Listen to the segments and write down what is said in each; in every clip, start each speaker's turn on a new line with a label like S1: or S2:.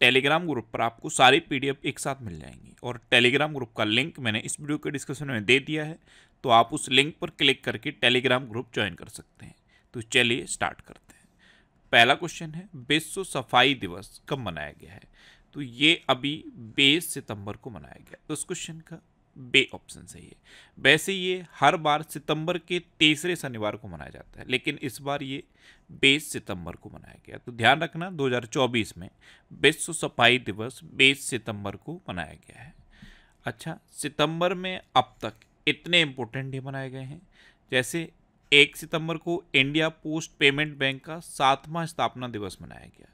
S1: Telegram group पर आपको सारी पीडीएफ एक साथ मिल जाएंगी और टेलीग्राम ग्रुप का लिंक मैंने इस वीडियो के डिस्क्रिप्शन में दे दिया है तो आप उस लिंक पर क्लिक करके टेलीग्राम ग्रुप ज्वाइन कर सकते हैं तो चलिए स्टार्ट करते हैं पहला क्वेश्चन है विश्व सफाई दिवस कब मनाया गया है तो ये अभी बीस सितंबर को मनाया गया तो इस क्वेश्चन का बे ऑप्शन सही है वैसे ये हर बार सितंबर के तीसरे शनिवार को मनाया जाता है लेकिन इस बार ये बीस सितंबर को मनाया गया तो ध्यान रखना 2024 में विश्व सफाई दिवस बीस सितंबर को मनाया गया है अच्छा सितंबर में अब तक इतने इम्पोर्टेंट डे मनाए गए हैं जैसे एक सितंबर को इंडिया पोस्ट पेमेंट बैंक का सातवां स्थापना दिवस मनाया गया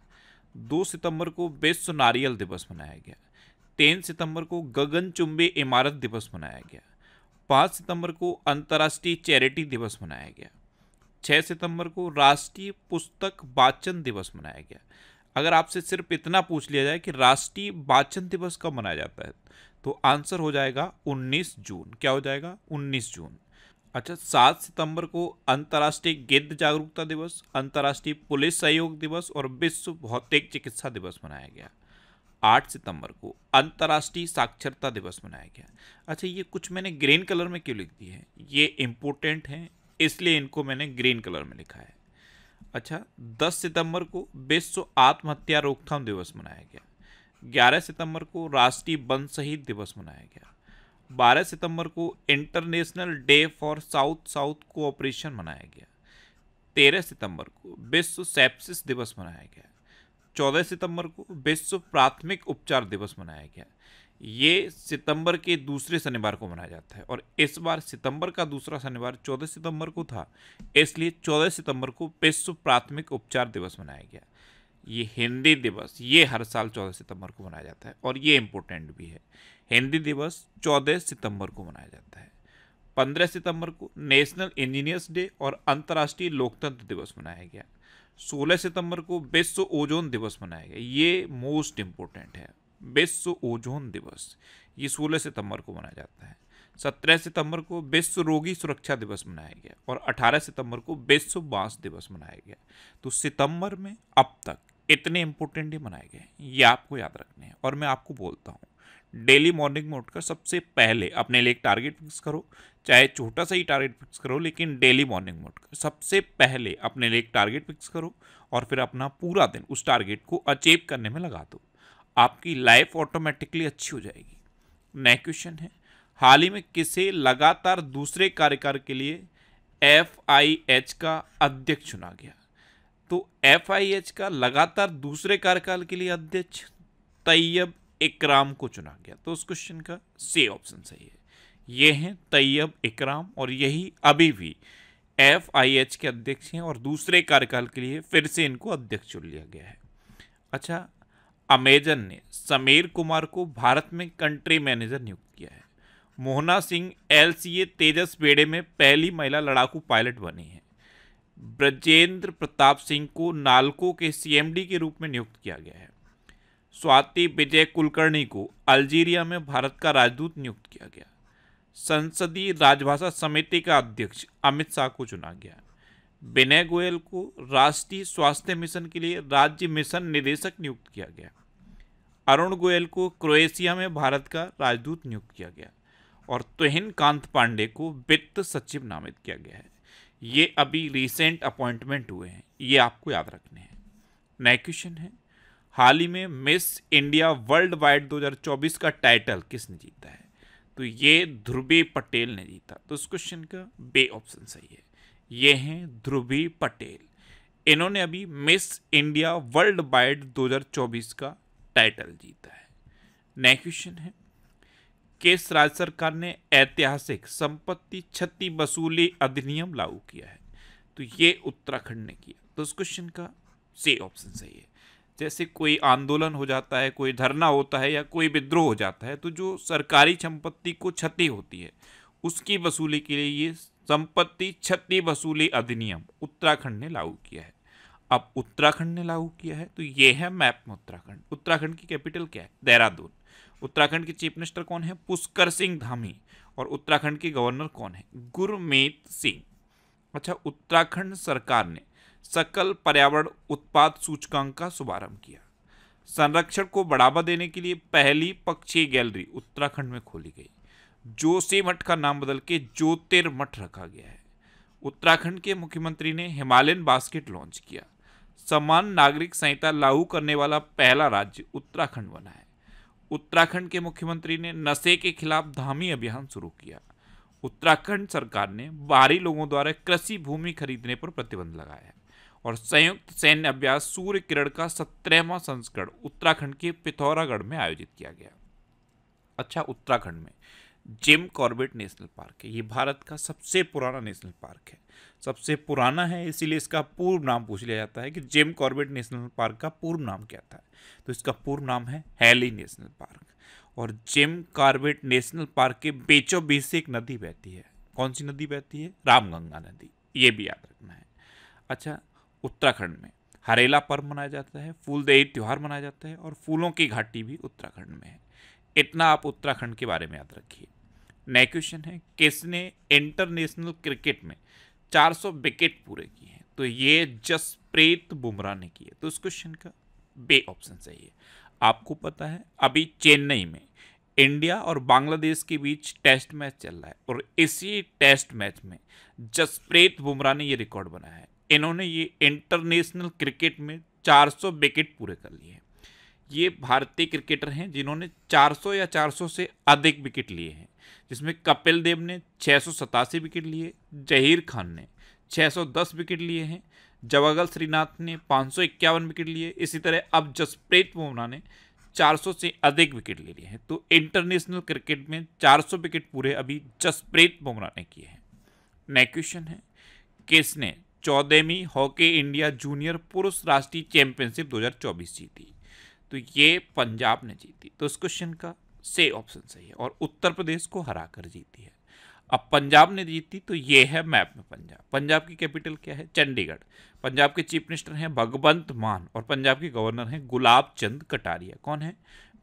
S1: दो सितंबर को विश्व नारियल दिवस मनाया गया 10 सितंबर को गगनचुंबी इमारत दिवस मनाया गया 5 सितंबर को अंतर्राष्ट्रीय चैरिटी दिवस मनाया गया 6 सितंबर को राष्ट्रीय पुस्तक वाचन दिवस मनाया गया अगर आपसे सिर्फ इतना पूछ लिया जाए कि राष्ट्रीय वाचन दिवस कब मनाया जाता है तो आंसर हो जाएगा 19 जून क्या हो जाएगा 19 जून अच्छा सात सितंबर को अंतर्राष्ट्रीय गिद्ध जागरूकता दिवस अंतर्राष्ट्रीय पुलिस सहयोग दिवस और विश्व भौतिक चिकित्सा दिवस मनाया गया 8 सितंबर को अंतर्राष्ट्रीय साक्षरता दिवस मनाया गया अच्छा ये कुछ मैंने ग्रीन कलर में क्यों लिख दी है ये इम्पोर्टेंट हैं इसलिए इनको मैंने ग्रीन कलर में लिखा है अच्छा 10 सितंबर को विश्व आत्महत्या रोकथाम दिवस मनाया गया 11 सितंबर को राष्ट्रीय वन शहीद दिवस मनाया गया 12 सितंबर को international day for south south cooperation मनाया गया 13 सितंबर को विश्व सेप्सिस दिवस मनाया गया 14 सितंबर को विश्व प्राथमिक उपचार दिवस मनाया गया ये सितंबर के दूसरे शनिवार को मनाया जाता है और इस बार सितंबर का दूसरा शनिवार 14 सितंबर को था इसलिए 14 सितंबर को विश्व प्राथमिक उपचार दिवस मनाया गया ये हिंदी दिवस ये हर साल 14 सितंबर को मनाया जाता है और ये इम्पोर्टेंट भी है हिंदी दिवस 14 सितंबर को मनाया जाता है 15 सितंबर को नेशनल इंजीनियर्स डे और अंतर्राष्ट्रीय लोकतंत्र दिवस मनाया गया 16 सितंबर को विश्व ओजोन दिवस मनाया गया ये मोस्ट इम्पोर्टेंट है विश्व ओजोन दिवस ये 16 सितंबर को मनाया जाता है 17 सितंबर को विश्व रोगी सुरक्षा दिवस मनाया गया और 18 सितंबर को विश्व बांस दिवस मनाया गया तो सितंबर में अब तक इतने इम्पोर्टेंट ही मनाए गए ये आपको याद रखने हैं और मैं आपको बोलता हूँ डेली मॉर्निंग में उठकर सबसे पहले अपने लिए एक टारगेट फिक्स करो चाहे छोटा सा ही टारगेट फिक्स करो लेकिन डेली मॉर्निंग मोड सबसे पहले अपने लिए एक टारगेट फिक्स करो और फिर अपना पूरा दिन उस टारगेट को अचीव करने में लगा दो आपकी लाइफ ऑटोमेटिकली अच्छी हो जाएगी नेक्स्ट क्वेश्चन है हाल ही में किसे लगातार दूसरे कार्यकाल के लिए एफ आई एच का अध्यक्ष चुना गया तो एफ आई एच का लगातार दूसरे कार्यकाल के लिए अध्यक्ष तैयब इकराम को चुना गया तो उस क्वेश्चन का सी ऑप्शन सही है ये हैं तैयब इकराम और यही अभी भी एफ आई एच के अध्यक्ष हैं और दूसरे कार्यकाल के लिए फिर से इनको अध्यक्ष चुन लिया गया है अच्छा अमेजन ने समीर कुमार को भारत में कंट्री मैनेजर नियुक्त किया है Mohana Singh L C A Tejas बेड़े में पहली महिला लड़ाकू पायलट बनी है ब्रजेंद्र प्रताप सिंह को नालको के सीएमडी के रूप में नियुक्त किया गया है स्वाति विजय कुलकर्णी को अल्जीरिया में भारत का राजदूत नियुक्त किया गया संसदीय राजभाषा समिति का अध्यक्ष अमित शाह को चुना गया विनय गोयल को राष्ट्रीय स्वास्थ्य मिशन के लिए राज्य मिशन निदेशक नियुक्त किया गया अरुण गोयल को क्रोएशिया में भारत का राजदूत नियुक्त किया गया और तुहिन कांत पांडे को वित्त सचिव नामित किया गया है ये अभी रिसेंट अपॉइंटमेंट हुए हैं ये आपको याद रखने हैं नए क्वेश्चन है हाल ही में मिस इंडिया वर्ल्ड वाइड दो का टाइटल किसने जीता है तो ये ध्रुवी पटेल ने जीता तो इस क्वेश्चन का बे ऑप्शन सही है ये हैं ध्रुवी पटेल इन्होंने अभी मिस इंडिया वर्ल्ड वाइड 2024 का टाइटल जीता है नेक्स्ट क्वेश्चन है किस राज्य सरकार ने ऐतिहासिक संपत्ति क्षति वसूली अधिनियम लागू किया है तो ये उत्तराखंड ने किया तो इस क्वेश्चन का सी ऑप्शन सही है जैसे कोई आंदोलन हो जाता है कोई धरना होता है या कोई विद्रोह हो जाता है तो जो सरकारी संपत्ति को क्षति होती है उसकी वसूली के लिए ये संपत्ति क्षति वसूली अधिनियम उत्तराखंड ने लागू किया है अब उत्तराखंड ने लागू किया है तो ये है मैप में उत्तराखंड उत्तराखंड की कैपिटल क्या है देहरादून उत्तराखंड के चीफ मिनिस्टर कौन है पुष्कर सिंह धामी और उत्तराखंड के गवर्नर कौन है गुरमीत सिंह अच्छा उत्तराखंड सरकार ने सकल पर्यावरण उत्पाद सूचकांक का शुभारंभ किया संरक्षण को बढ़ावा देने के लिए पहली पक्षी गैलरी उत्तराखंड में खोली गई जोशी मठ का नाम बदल के ज्योतिर्मठ रखा गया है उत्तराखंड के मुख्यमंत्री ने हिमालयन बास्केट लॉन्च किया समान नागरिक संहिता लागू करने वाला पहला राज्य उत्तराखंड बना है उत्तराखंड के मुख्यमंत्री ने नशे के खिलाफ धामी अभियान शुरू किया उत्तराखंड सरकार ने बाहरी लोगों द्वारा कृषि भूमि खरीदने पर प्रतिबंध लगाया है और संयुक्त सैन्य अभ्यास सूर्य किरण का सत्रहवा संस्करण उत्तराखंड के पिथौरागढ़ में आयोजित किया गया अच्छा उत्तराखंड में जिम कॉर्बेट नेशनल पार्क है ये भारत का सबसे पुराना नेशनल पार्क है सबसे पुराना है इसीलिए इसका पूर्व नाम पूछ लिया जाता है कि जिम कॉर्बेट नेशनल पार्क का पूर्व नाम क्या था तो इसका पूर्व नाम है हैली नेशनल पार्क और जिम कॉर्बेट नेशनल पार्क के बीचों बीच से एक नदी बहती है कौन सी नदी बहती है रामगंगा नदी ये भी याद रखना है अच्छा उत्तराखंड में हरेला पर्व मनाया जाता है फूलदेही त्यौहार मनाया जाता है और फूलों की घाटी भी उत्तराखंड में है इतना आप उत्तराखंड के बारे में याद रखिए नेक्स्ट क्वेश्चन है किसने इंटरनेशनल क्रिकेट में 400 विकेट पूरे किए हैं तो ये जसप्रीत बुमराह ने किए तो इस क्वेश्चन का बे ऑप्शन सही है आपको पता है अभी चेन्नई में इंडिया और बांग्लादेश के बीच टेस्ट मैच चल रहा है और इसी टेस्ट मैच में जसप्रीत बुमराह ने ये रिकॉर्ड बनाया है इन्होंने ये इंटरनेशनल क्रिकेट में 400 विकेट पूरे कर लिए हैं ये भारतीय क्रिकेटर हैं जिन्होंने 400 या 400 से अधिक विकेट लिए हैं जिसमें कपिल देव ने छः विकेट लिए जहीर खान ने छः विकेट लिए हैं जवागल श्रीनाथ ने पाँच विकेट लिए इसी तरह अब जसप्रीत बुमराह ने 400 से अधिक विकेट ले लिए हैं तो इंटरनेशनल क्रिकेट में 400 विकेट पूरे अभी जसप्रीत बुमराह ने किए हैं नेक्स्ट क्वेश्चन है किसने चौदहवीं हॉकी इंडिया जूनियर पुरुष राष्ट्रीय चैंपियनशिप 2024 जीती तो ये पंजाब ने जीती तो इस क्वेश्चन का से ऑप्शन सही है और उत्तर प्रदेश को हराकर जीती है अब पंजाब ने जीती तो ये है मैप में पंजाब पंजाब की कैपिटल क्या है चंडीगढ़ पंजाब के चीफ मिनिस्टर हैं भगवंत मान और पंजाब के गवर्नर हैं गुलाब चंद कटारिया कौन है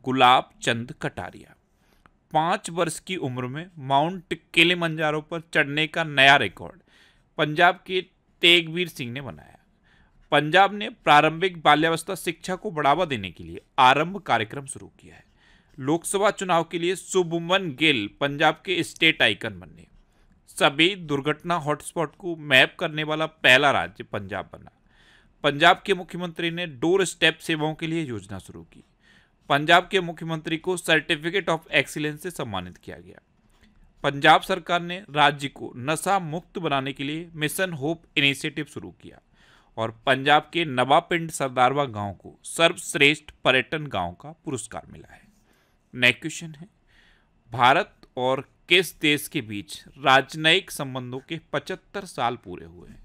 S1: गुलाब चंद कटारिया पाँच वर्ष की उम्र में माउंट मंजारों पर चढ़ने का नया रिकॉर्ड पंजाब के तेगवीर सिंह ने बनाया पंजाब ने प्रारंभिक बाल्यावस्था शिक्षा को बढ़ावा देने के लिए आरंभ कार्यक्रम शुरू किया है लोकसभा चुनाव के लिए सुबुमन गिल पंजाब के स्टेट आइकन बने सभी दुर्घटना हॉटस्पॉट को मैप करने वाला पहला राज्य पंजाब बना पंजाब के मुख्यमंत्री ने डोर स्टेप सेवाओं के लिए योजना शुरू की पंजाब के मुख्यमंत्री को सर्टिफिकेट ऑफ एक्सीलेंस से सम्मानित किया गया पंजाब सरकार ने राज्य को नशा मुक्त बनाने के लिए मिशन होप इनिशिएटिव शुरू किया और पंजाब के नवापिंड सरदारवा गांव को सर्वश्रेष्ठ पर्यटन गांव का पुरस्कार मिला है नेक्स्ट क्वेश्चन है भारत और किस देश के बीच राजनयिक संबंधों के 75 साल पूरे हुए हैं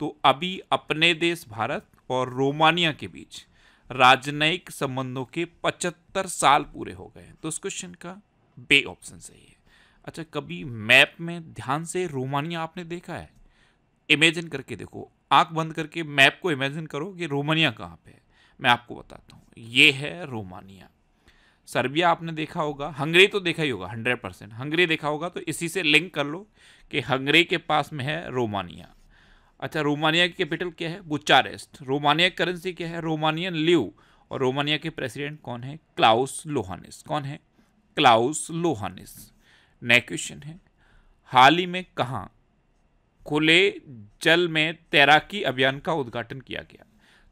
S1: तो अभी अपने देश भारत और रोमानिया के बीच राजनयिक संबंधों के 75 साल पूरे हो गए हैं तो उस क्वेश्चन का बे ऑप्शन सही है अच्छा कभी मैप में ध्यान से रोमानिया आपने देखा है इमेजिन करके देखो आंख बंद करके मैप को इमेजिन करो कि रोमानिया कहाँ पे है मैं आपको बताता हूँ ये है रोमानिया सर्बिया आपने देखा होगा हंगरी तो देखा ही होगा हंड्रेड परसेंट हंगरी देखा होगा तो इसी से लिंक कर लो कि हंगरी के पास में है रोमानिया अच्छा रोमानिया की कैपिटल क्या है बुचारेस्ट रोमानिया करेंसी क्या है रोमानियन लिव और रोमानिया के प्रेसिडेंट कौन है क्लाउस लोहानिस कौन है क्लाउस लोहानिस नया क्वेश्चन है हाल ही में कहाँ खुले जल में तैराकी अभियान का उद्घाटन किया गया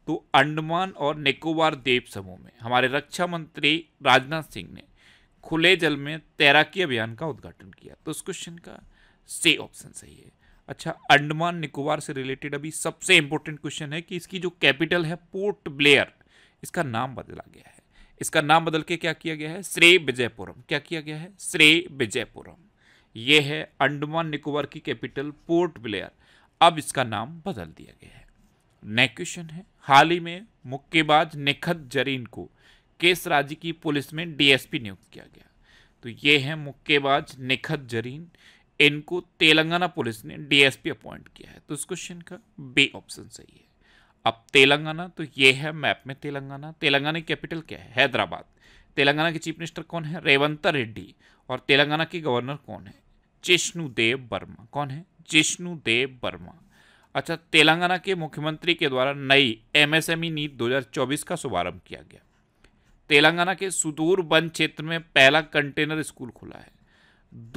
S1: तो अंडमान और निकोबार द्वीप समूह में हमारे रक्षा मंत्री राजनाथ सिंह ने खुले जल में तैराकी अभियान का उद्घाटन किया तो इस क्वेश्चन का से ऑप्शन सही है अच्छा अंडमान निकोबार से रिलेटेड अभी सबसे इंपॉर्टेंट क्वेश्चन है कि इसकी जो कैपिटल है पोर्ट ब्लेयर इसका नाम बदला गया है इसका नाम बदल के क्या किया गया है श्री विजयपुरम क्या किया गया है श्री विजयपुरम ये है अंडमान निकोबार की कैपिटल पोर्ट ब्लेयर अब इसका नाम बदल दिया गया है नेक्स्ट क्वेश्चन है हाल ही में मुक्केबाज निखत जरीन को केस राज्य की पुलिस में डीएसपी नियुक्त किया गया तो ये है मुक्केबाज निखत जरीन इनको तेलंगाना पुलिस ने डीएसपी अपॉइंट किया है तो इस क्वेश्चन का बी ऑप्शन सही है अब तेलंगाना तो ये है मैप में तेलंगाना तेलंगाना की कैपिटल क्या है हैदराबाद तेलंगाना के चीफ मिनिस्टर कौन है रेवंता रेड्डी और तेलंगाना के गवर्नर कौन है देव वर्मा कौन है देव वर्मा अच्छा तेलंगाना के मुख्यमंत्री के द्वारा नई एमएसएमई नीति 2024 का शुभारंभ किया गया तेलंगाना के सुदूर वन क्षेत्र में पहला कंटेनर स्कूल खुला है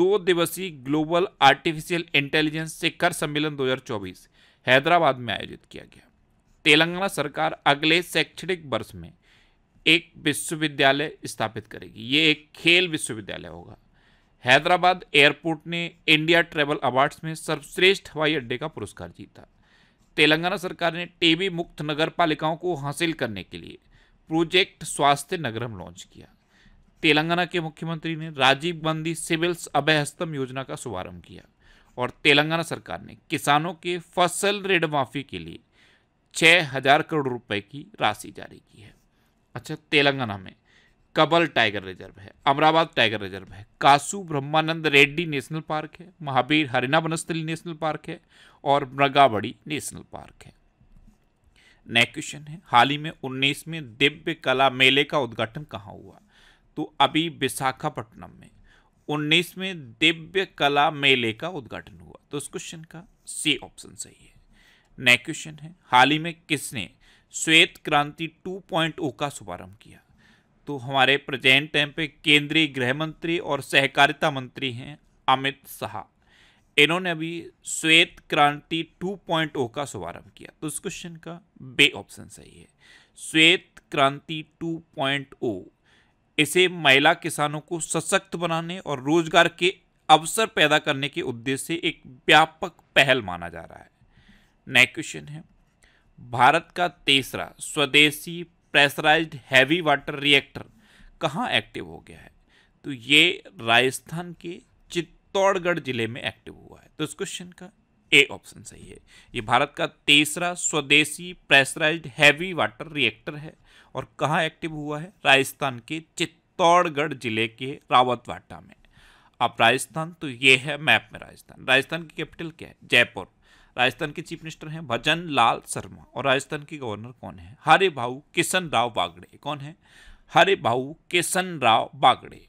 S1: दो दिवसीय ग्लोबल आर्टिफिशियल इंटेलिजेंस शिखर सम्मेलन 2024 हैदराबाद में आयोजित किया गया तेलंगाना सरकार अगले शैक्षणिक वर्ष में एक विश्वविद्यालय स्थापित करेगी ये एक खेल विश्वविद्यालय होगा हैदराबाद एयरपोर्ट ने इंडिया ट्रेवल अवार्ड्स में सर्वश्रेष्ठ हवाई अड्डे का पुरस्कार जीता तेलंगाना सरकार ने टीबी मुक्त नगर पालिकाओं को हासिल करने के लिए प्रोजेक्ट स्वास्थ्य नगरम लॉन्च किया तेलंगाना के मुख्यमंत्री ने राजीव गांधी सिविल्स अभयस्तम योजना का शुभारंभ किया और तेलंगाना सरकार ने किसानों के फसल ऋण माफी के लिए छः हजार करोड़ रुपए की राशि जारी की है अच्छा तेलंगाना में कबल टाइगर रिजर्व है अमराबाद टाइगर रिजर्व है कासू ब्रह्मानंद रेड्डी नेशनल पार्क है महावीर हरिना वनस्थली नेशनल पार्क है और मृगाबड़ी नेशनल पार्क है नेक्स्ट क्वेश्चन है हाल ही में उन्नीस में दिव्य कला मेले का उद्घाटन कहाँ हुआ तो अभी विशाखापट्टनम में उन्नीस में दिव्य कला मेले का उद्घाटन हुआ तो इस क्वेश्चन का सी ऑप्शन सही है नए क्वेश्चन है हाल ही में किसने श्वेत क्रांति 2.0 का शुभारंभ किया तो हमारे प्रेजेंट टाइम पे केंद्रीय गृह मंत्री और सहकारिता मंत्री हैं अमित शाह इन्होंने अभी श्वेत क्रांति 2.0 का शुभारंभ किया तो इस क्वेश्चन का बे ऑप्शन सही है श्वेत क्रांति 2.0 इसे महिला किसानों को सशक्त बनाने और रोजगार के अवसर पैदा करने के उद्देश्य से एक व्यापक पहल माना जा रहा है नेक्स्ट क्वेश्चन है भारत का तीसरा स्वदेशी प्रेशराइज्ड हैवी वाटर रिएक्टर कहाँ एक्टिव हो गया है तो ये राजस्थान के चित्तौड़गढ़ जिले में एक्टिव हुआ है तो इस क्वेश्चन का ए ऑप्शन सही है ये भारत का तीसरा स्वदेशी प्रेशराइज्ड हैवी वाटर रिएक्टर है और कहाँ एक्टिव हुआ है राजस्थान के चित्तौड़गढ़ जिले के रावतवाटा में आप राजस्थान तो ये है मैप में राजस्थान राजस्थान की कैपिटल क्या है जयपुर राजस्थान के चीफ मिनिस्टर हैं भजन लाल शर्मा और राजस्थान के गवर्नर कौन है हरे भाऊ किशन राव बागड़े कौन है हरे भाऊ किशन राव बागड़े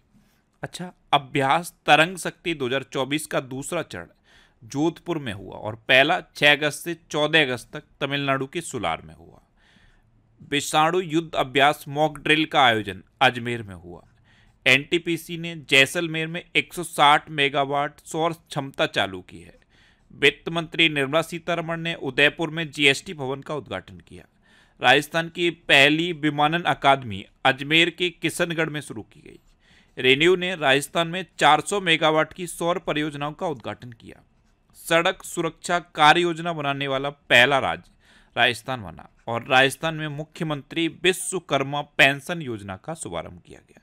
S1: अच्छा अभ्यास तरंग शक्ति 2024 का दूसरा चरण जोधपुर में हुआ और पहला 6 अगस्त से 14 अगस्त तक तमिलनाडु के सुलार में हुआ विषाणु युद्ध अभ्यास मॉक ड्रिल का आयोजन अजमेर में हुआ एनटीपीसी ने जैसलमेर में 160 मेगावाट सौर क्षमता चालू की है वित्त मंत्री निर्मला सीतारमण ने उदयपुर में जीएसटी भवन का उद्घाटन किया राजस्थान की पहली विमानन अकादमी अजमेर के किशनगढ़ में शुरू की गई रेन्यू ने राजस्थान में 400 मेगावाट की सौर परियोजनाओं का उद्घाटन किया सड़क सुरक्षा कार्य योजना बनाने वाला पहला राज्य राजस्थान बना और राजस्थान में मुख्यमंत्री विश्वकर्मा पेंशन योजना का शुभारंभ किया गया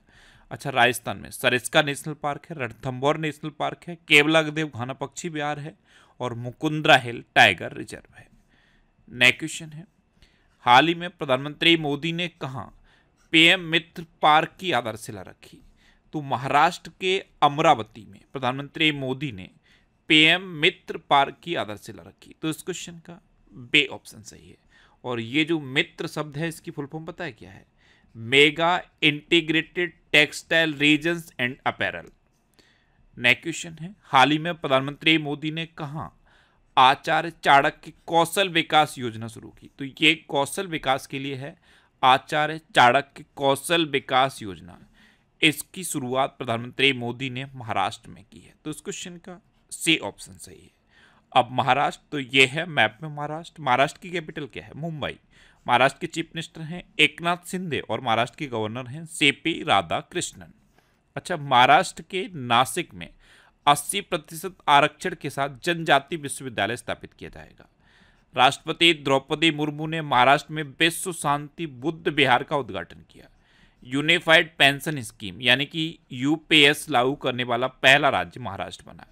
S1: अच्छा राजस्थान में सरिस्का नेशनल पार्क है रणथम्बोर नेशनल पार्क है केवलागदेव घाना पक्षी विहार है और मुकुंद्रा हिल टाइगर रिजर्व है नेक्स्ट क्वेश्चन है हाल ही में प्रधानमंत्री मोदी ने कहा पीएम मित्र पार्क की आधारशिला रखी तो महाराष्ट्र के अमरावती में प्रधानमंत्री मोदी ने पीएम मित्र पार्क की आधारशिला रखी तो इस क्वेश्चन का बे ऑप्शन सही है और ये जो मित्र शब्द है इसकी फुल फॉर्म पता है क्या है mega integrated textile regions and apparel next question है हाल ही में प्रधानमंत्री मोदी ने कहा आचार्य चाणक्य की कौशल विकास योजना शुरू की तो ये कौशल विकास के लिए है आचार्य चाणक्य कौशल विकास योजना इसकी शुरुआत प्रधानमंत्री मोदी ने महाराष्ट्र में की है तो इस क्वेश्चन का सी ऑप्शन सही है अब महाराष्ट्र तो ये है मैप में महाराष्ट्र महाराष्ट्र की कैपिटल क्या है मुंबई महाराष्ट्र के चीफ मिनिस्टर हैं एकनाथ शिंदे और महाराष्ट्र के गवर्नर हैं पी राधा कृष्णन अच्छा महाराष्ट्र के नासिक में 80 प्रतिशत आरक्षण के साथ जनजाति विश्वविद्यालय स्थापित किया जाएगा राष्ट्रपति द्रौपदी मुर्मू ने महाराष्ट्र में विश्व शांति बुद्ध विहार का उद्घाटन किया यूनिफाइड पेंशन स्कीम यानी कि यूपीएस लागू करने वाला पहला राज्य महाराष्ट्र बना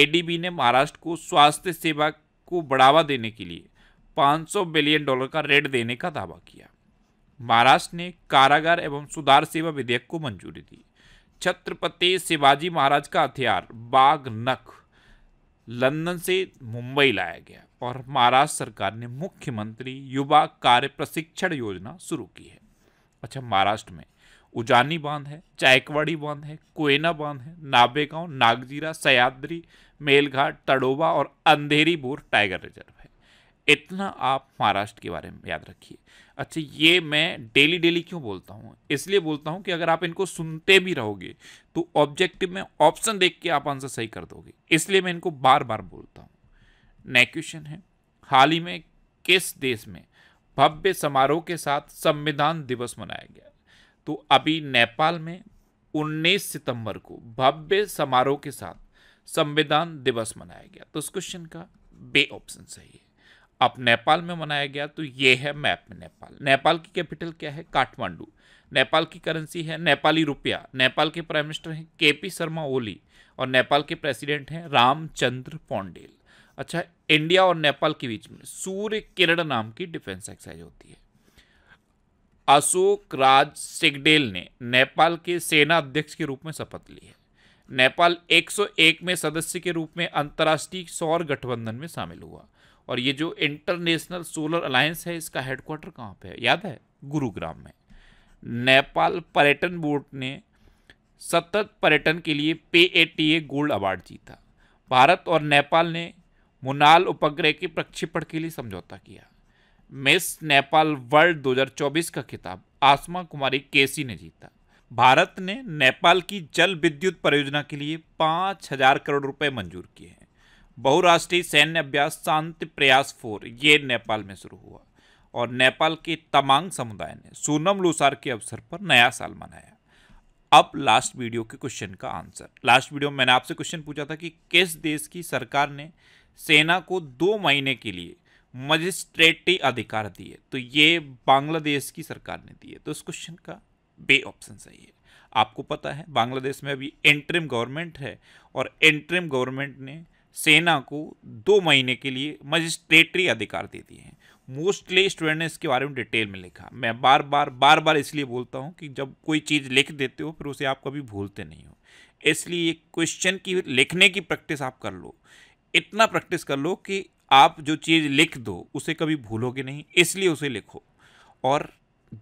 S1: एडीबी ने महाराष्ट्र को स्वास्थ्य सेवा को बढ़ावा देने के लिए 500 बिलियन डॉलर का ऋण देने का दावा किया महाराष्ट्र ने कारागार एवं सुधार सेवा विधेयक को मंजूरी दी छत्रपति शिवाजी महाराज का हथियार बाघ नख लंदन से मुंबई लाया गया और महाराष्ट्र सरकार ने मुख्यमंत्री युवा कार्य प्रशिक्षण योजना शुरू की है अच्छा महाराष्ट्र में उजानी बांध है चायकवाड़ी बांध है कोयना बांध है नाबेगांव नागजीरा सयाद्री मेलघाट तड़ोबा और अंधेरी बोर टाइगर रिजर्व इतना आप महाराष्ट्र के बारे में याद रखिए अच्छा ये मैं डेली डेली क्यों बोलता हूँ इसलिए बोलता हूँ कि अगर आप इनको सुनते भी रहोगे तो ऑब्जेक्टिव में ऑप्शन देख के आप आंसर सही कर दोगे इसलिए मैं इनको बार बार बोलता हूँ नेक्स्ट क्वेश्चन है हाल ही में किस देश में भव्य समारोह के साथ संविधान दिवस मनाया गया तो अभी नेपाल में उन्नीस सितंबर को भव्य समारोह के साथ संविधान दिवस मनाया गया तो इस क्वेश्चन का बे ऑप्शन सही है अब नेपाल में मनाया गया तो ये है मैप नेपाल नेपाल की कैपिटल क्या है काठमांडू नेपाल की करेंसी है नेपाली रुपया नेपाल के प्राइम मिनिस्टर हैं के पी शर्मा ओली और नेपाल के प्रेसिडेंट हैं रामचंद्र पौंडेल अच्छा इंडिया और नेपाल के बीच में सूर्य किरण नाम की डिफेंस एक्सरसाइज होती है अशोक राज सिगडेल ने नेपाल के सेना अध्यक्ष के रूप में शपथ ली है नेपाल 101 में सदस्य के रूप में अंतर्राष्ट्रीय सौर गठबंधन में शामिल हुआ और ये जो इंटरनेशनल सोलर अलायंस है इसका हेडक्वार्टर कहाँ पे है याद है गुरुग्राम में नेपाल पर्यटन बोर्ड ने सतत पर्यटन के लिए P A T A gold award जीता भारत और नेपाल ने मुनाल उपग्रह के प्रक्षेपण के लिए समझौता किया मिस नेपाल वर्ल्ड 2024 का खिताब आसमा कुमारी केसी ने जीता भारत ने नेपाल की जल विद्युत परियोजना के लिए पाँच हजार करोड़ रुपए मंजूर किए हैं बहुराष्ट्रीय सैन्य अभ्यास शांति प्रयास फोर ये नेपाल में शुरू हुआ और नेपाल के तमांग समुदाय ने सोनम लुसार के अवसर पर नया साल मनाया अब लास्ट वीडियो के क्वेश्चन का आंसर लास्ट वीडियो में मैंने आपसे क्वेश्चन पूछा था कि किस देश की सरकार ने सेना को दो महीने के लिए मजिस्ट्रेटी अधिकार दिए तो ये बांग्लादेश की सरकार ने दिए तो इस क्वेश्चन का बे ऑप्शन सही है आपको पता है बांग्लादेश में अभी इंटरिम गवर्नमेंट है और इंटरिम गवर्नमेंट ने सेना को दो महीने के लिए मजिस्ट्रेटरी अधिकार दे दिए हैं मोस्टली स्टूडेंट ने इसके बारे में डिटेल में लिखा मैं बार बार बार बार इसलिए बोलता हूँ कि जब कोई चीज़ लिख देते हो फिर उसे आप कभी भूलते नहीं हो इसलिए क्वेश्चन की लिखने की प्रैक्टिस आप कर लो इतना प्रैक्टिस कर लो कि आप जो चीज़ लिख दो उसे कभी भूलोगे नहीं इसलिए उसे लिखो और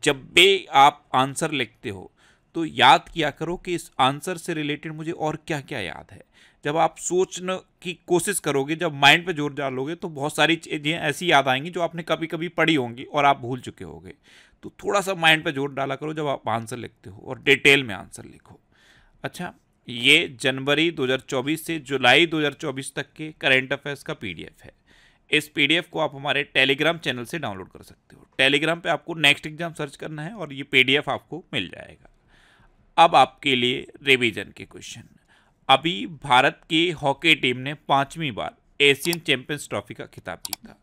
S1: जब भी आप आंसर लिखते हो तो याद किया करो कि इस आंसर से रिलेटेड मुझे और क्या क्या याद है जब आप सोचने की कोशिश करोगे जब माइंड पे जोर डालोगे तो बहुत सारी चीज़ें ऐसी याद आएंगी जो आपने कभी कभी पढ़ी होंगी और आप भूल चुके होंगे तो थोड़ा सा माइंड पे जोर डाला करो जब आप आंसर लिखते हो और डिटेल में आंसर लिखो अच्छा ये जनवरी 2024 से जुलाई 2024 तक के करेंट अफेयर्स का पी है इस पी को आप हमारे टेलीग्राम चैनल से डाउनलोड कर सकते हो टेलीग्राम पर आपको नेक्स्ट एग्जाम सर्च करना है और ये पी आपको मिल जाएगा अब आपके लिए रिविजन के क्वेश्चन अभी भारत की हॉकी टीम ने पांचवी बार एशियन चैंपियंस ट्रॉफी का खिताब जीता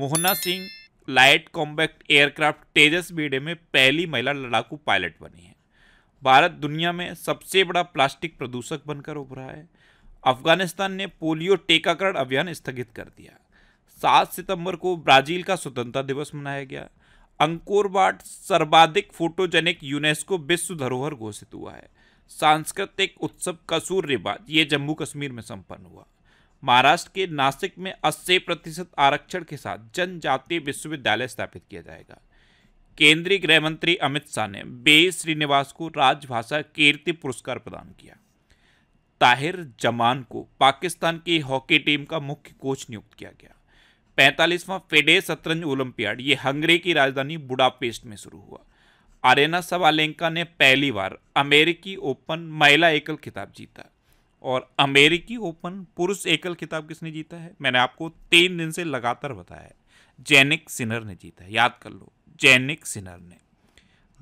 S1: Mohana Singh light combat aircraft Tejas बेड़े में पहली महिला लड़ाकू पायलट बनी है भारत दुनिया में सबसे बड़ा प्लास्टिक प्रदूषक बनकर उभरा है अफगानिस्तान ने पोलियो टीकाकरण अभियान स्थगित कर दिया सात सितंबर को ब्राजील का स्वतंत्रता दिवस मनाया गया अंकोरवाट सर्वाधिक फोटोजेनिक यूनेस्को विश्व धरोहर घोषित हुआ है सांस्कृतिक उत्सव कसूर रिवाज ये जम्मू कश्मीर में संपन्न हुआ महाराष्ट्र के नासिक में 80 प्रतिशत आरक्षण के साथ जनजातीय विश्वविद्यालय स्थापित किया जाएगा केंद्रीय गृह मंत्री अमित शाह ने बे श्रीनिवास को राजभाषा कीर्ति पुरस्कार प्रदान किया ताहिर जमान को पाकिस्तान की हॉकी टीम का मुख्य कोच नियुक्त किया गया पैंतालीसवां फेडे शतरंज ओलंपियाड ये हंगरी की राजधानी बुडापेस्ट में शुरू हुआ आरेना सवालेंका ने पहली बार अमेरिकी ओपन महिला एकल खिताब जीता और अमेरिकी ओपन पुरुष एकल खिताब किसने जीता है मैंने आपको तीन दिन से लगातार बताया है जैनिक सिनर ने जीता है याद कर लो जैनिक सिनर ने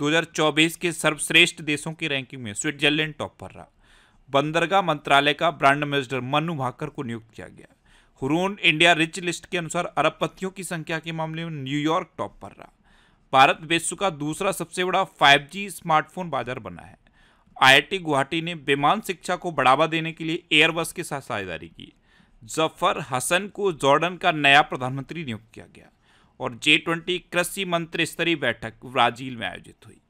S1: 2024 के सर्वश्रेष्ठ देशों की रैंकिंग में स्विट्जरलैंड टॉप पर रहा बंदरगाह मंत्रालय का ब्रांड एम्बेसडर मनु भाकर को नियुक्त किया गया हुरून इंडिया रिच लिस्ट के अनुसार अरबपतियों की संख्या के मामले में न्यूयॉर्क टॉप पर रहा भारत विश्व का दूसरा सबसे बड़ा 5G स्मार्टफोन बाजार बना है आईआईटी गुवाहाटी ने विमान शिक्षा को बढ़ावा देने के लिए एयरबस के साथ साझेदारी की जफर हसन को जॉर्डन का नया प्रधानमंत्री नियुक्त किया गया और जे ट्वेंटी कृषि मंत्री स्तरीय बैठक ब्राजील में आयोजित हुई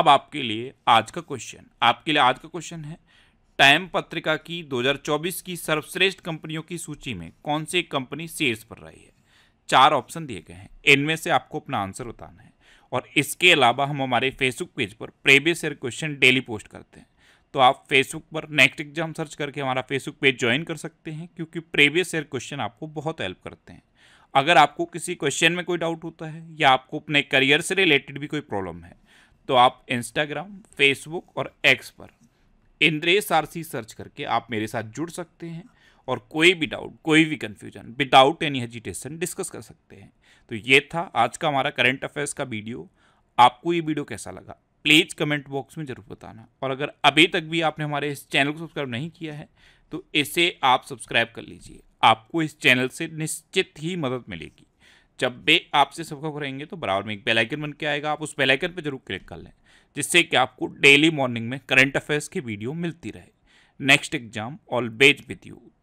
S1: अब आपके लिए आज का क्वेश्चन आपके लिए आज का क्वेश्चन है टाइम पत्रिका की 2024 की सर्वश्रेष्ठ कंपनियों की सूची में कौन सी कंपनी शेयर्स पर रही है चार ऑप्शन दिए गए हैं इनमें से आपको अपना आंसर बताना है और इसके अलावा हम हमारे फेसबुक पेज पर previous year question daily post करते हैं तो आप फेसबुक पर नेक्स्ट एग्जाम सर्च करके हमारा फेसबुक पेज ज्वाइन कर सकते हैं क्योंकि प्रीवियस ईयर क्वेश्चन आपको बहुत हेल्प करते हैं अगर आपको किसी क्वेश्चन में कोई डाउट होता है या आपको अपने करियर से रिलेटेड भी कोई प्रॉब्लम है तो आप इंस्टाग्राम फेसबुक और एक्स पर इंद्रेश आर सर्च करके आप मेरे साथ जुड़ सकते हैं और कोई भी डाउट कोई भी confusion without any hesitation discuss कर सकते हैं तो ये था आज का हमारा करंट अफेयर्स का वीडियो आपको ये वीडियो कैसा लगा प्लीज़ कमेंट बॉक्स में ज़रूर बताना और अगर अभी तक भी आपने हमारे इस चैनल को सब्सक्राइब नहीं किया है तो इसे आप सब्सक्राइब कर लीजिए आपको इस चैनल से निश्चित ही मदद मिलेगी जब भी आपसे सबको करेंगे तो बराबर में एक बेल आइकन बन के आएगा आप उस बेल आइकन पर जरूर क्लिक कर लें जिससे कि आपको डेली मॉर्निंग में करंट अफेयर्स की वीडियो मिलती रहे next exam always with you